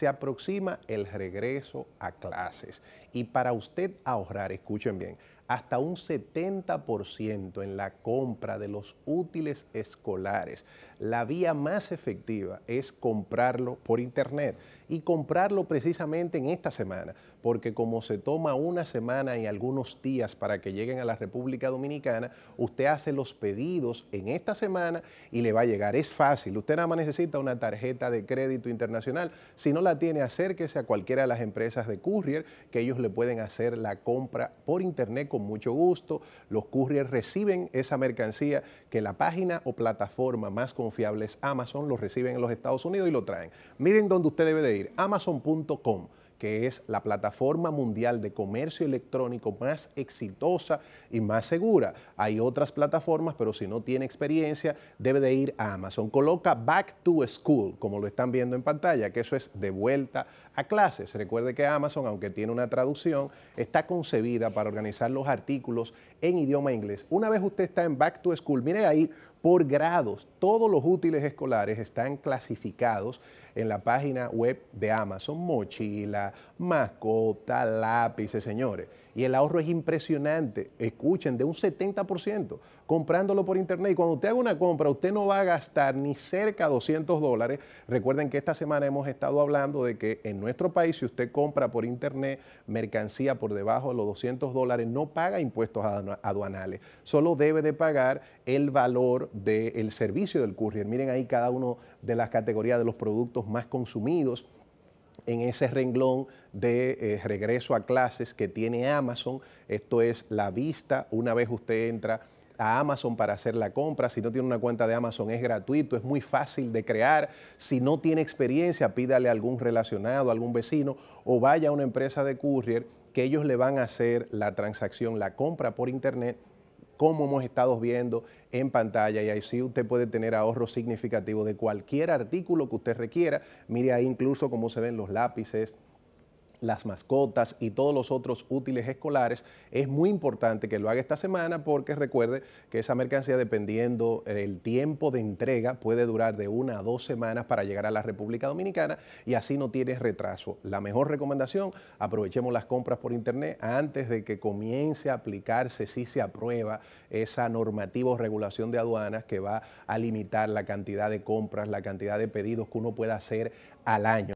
Se aproxima el regreso a clases y para usted ahorrar, escuchen bien, hasta un 70% en la compra de los útiles escolares. La vía más efectiva es comprarlo por internet y comprarlo precisamente en esta semana, porque como se toma una semana y algunos días para que lleguen a la República Dominicana, usted hace los pedidos en esta semana y le va a llegar. Es fácil, usted nada más necesita una tarjeta de crédito internacional. Si no la tiene, acérquese a cualquiera de las empresas de courier que ellos le pueden hacer la compra por internet mucho gusto. Los couriers reciben esa mercancía que la página o plataforma más confiable es Amazon, lo reciben en los Estados Unidos y lo traen. Miren donde usted debe de ir, amazon.com que es la plataforma mundial de comercio electrónico más exitosa y más segura. Hay otras plataformas, pero si no tiene experiencia, debe de ir a Amazon. Coloca Back to School, como lo están viendo en pantalla, que eso es de vuelta a clases. Recuerde que Amazon, aunque tiene una traducción, está concebida para organizar los artículos en idioma inglés. Una vez usted está en Back to School, mire ahí por grados. Todos los útiles escolares están clasificados en la página web de Amazon. Mochila, mascota, lápices, señores. Y el ahorro es impresionante. Escuchen, de un 70% comprándolo por internet. Y cuando usted haga una compra, usted no va a gastar ni cerca de 200 dólares. Recuerden que esta semana hemos estado hablando de que en nuestro país, si usted compra por internet mercancía por debajo de los 200 dólares, no paga impuestos aduanales. Solo debe de pagar el valor del servicio del courier. Miren ahí cada una de las categorías de los productos más consumidos en ese renglón de eh, regreso a clases que tiene Amazon. Esto es la vista una vez usted entra a Amazon para hacer la compra. Si no tiene una cuenta de Amazon es gratuito, es muy fácil de crear. Si no tiene experiencia, pídale a algún relacionado, a algún vecino o vaya a una empresa de courier que ellos le van a hacer la transacción, la compra por internet como hemos estado viendo en pantalla. Y ahí sí usted puede tener ahorro significativo de cualquier artículo que usted requiera. Mire ahí incluso cómo se ven los lápices, las mascotas y todos los otros útiles escolares, es muy importante que lo haga esta semana porque recuerde que esa mercancía, dependiendo eh, del tiempo de entrega, puede durar de una a dos semanas para llegar a la República Dominicana y así no tiene retraso. La mejor recomendación, aprovechemos las compras por Internet antes de que comience a aplicarse, si se aprueba esa normativa o regulación de aduanas que va a limitar la cantidad de compras, la cantidad de pedidos que uno pueda hacer al año.